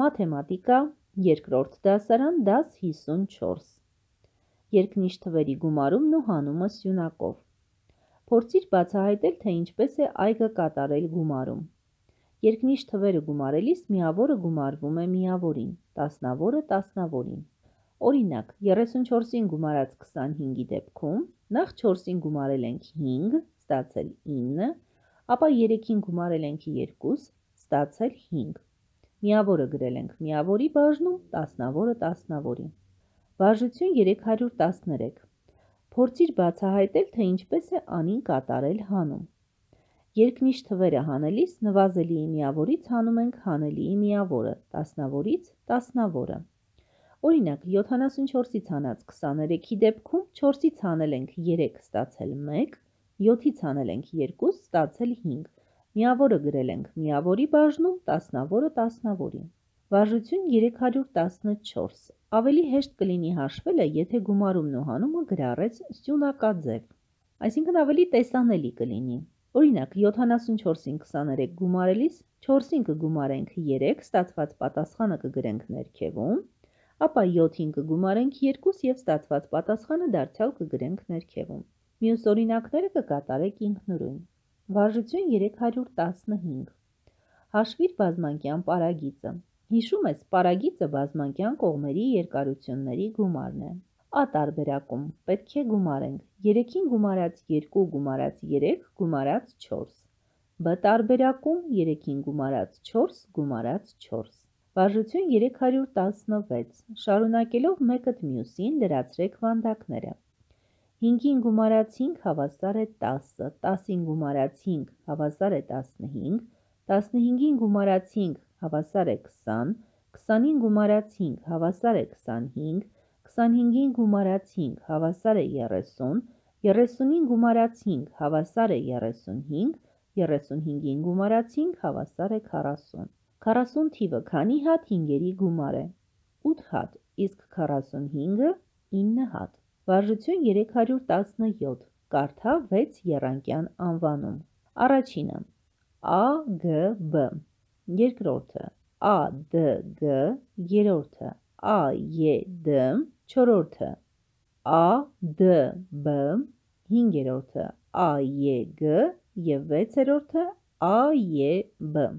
մաթեմատիկա, երկրորդ դասարան, դաս 54։ Երկնիշ թվերի գումարումն ու հանումը սյունակով։ Փորձիր բացահայտել, թե ինչպես է այգը կատարել գումարում։ Երկնիշ թվերը գումարելիս միավորը գումարվում է միավորին, տասնավորը տասնավորին։ Օրինակ, 34-ին գումարած 25-ի դեպքում նախ 4-ին գումարել ենք 5, ստացել 9, ապա 3-ին գումարել ենք 2, ստացել 5։ Միավորը գրել ենք միավորի բաժնում, տասնավորը տասնավորի։ Բաժություն 313։ Փորձիր բացահայտել, թե ինչպես է անին կատարել հանում։ Երկնիշ թվերը հանելիս նվազելիի միավորից հանում ենք հանելիի միավորը, տասնավորից տասնավորը։ Օրինակ 74-ից հանած 23-ի դեպքում 4-ից հանել ենք 3 ստացել 1, 7-ից հանել ենք 2 ստացել 5 Միավորը գրել ենք միավորի բաժնում, տասնավորը տասնավորին։ Վարժություն 314։ Ավելի հեշտ կլինի հաշվելը, եթե գումարումն ու հանումը գրառեց սյունակաձև։ Այսինքն ավելի տեսանելի կլինի։ Օրինակ 74-ին 23 գումարելիս 4-ին կգումարենք 3, ստացված պատասխանը կգրենք ներքևում, ապա 7-ին կգումարենք 2 եւ ստացված պատասխանը դարձյալ կգրենք ներքևում։ Մյուս օրինակները կկատարեք ինքնուրույն։ Վարժություն 315 Հաշվիր բազմանկյան պարագիծը Հիշում ես, պարագիծը բազմանկյան կողմերի երկարությունների գումարն է։ Ա տարբերակում պետք է գումարենք 3-ին գումարած 2 գումարած 3 գումարած 4։ Բ տարբերակում 3-ին գումարած 4 գումարած 4։ Վարժություն 316 Շարունակելով մեկը մյուսին լրացրեք վանդակները։ 5-ին գումարացինք, հավասար է 10, 10-ին գումարացինք, հավասար է 15, 15-ին գումարացինք, հավասար է 20, 20-ին գումարացինք, հավասար է 25, 25-ին գումարացինք, հավասար է 30, 30-ին գումարացինք, հավասար է 35, 35-ին գումարացինք, հավասար է 40։ 40 թիվը քանի հատ 5-երի գումար է։ 8 հատ, իսկ 45-ը 9 հատ։ Վարժություն 317, կարթա 6 երանկյան անվանում։ Առաջինը A, G, B, երկրորդը A, D, G, երրորդը A, E, D, չորորդը A, D, B, հինգերորդը A, E, G և վեցերորդը A, E, B։